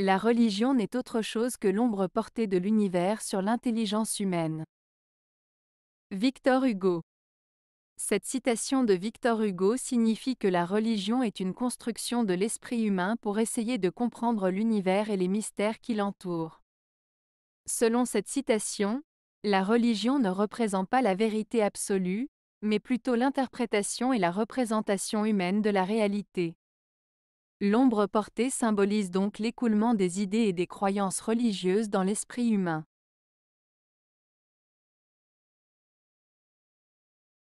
La religion n'est autre chose que l'ombre portée de l'univers sur l'intelligence humaine. Victor Hugo Cette citation de Victor Hugo signifie que la religion est une construction de l'esprit humain pour essayer de comprendre l'univers et les mystères qui l'entourent. Selon cette citation, la religion ne représente pas la vérité absolue, mais plutôt l'interprétation et la représentation humaine de la réalité. L'ombre portée symbolise donc l'écoulement des idées et des croyances religieuses dans l'esprit humain.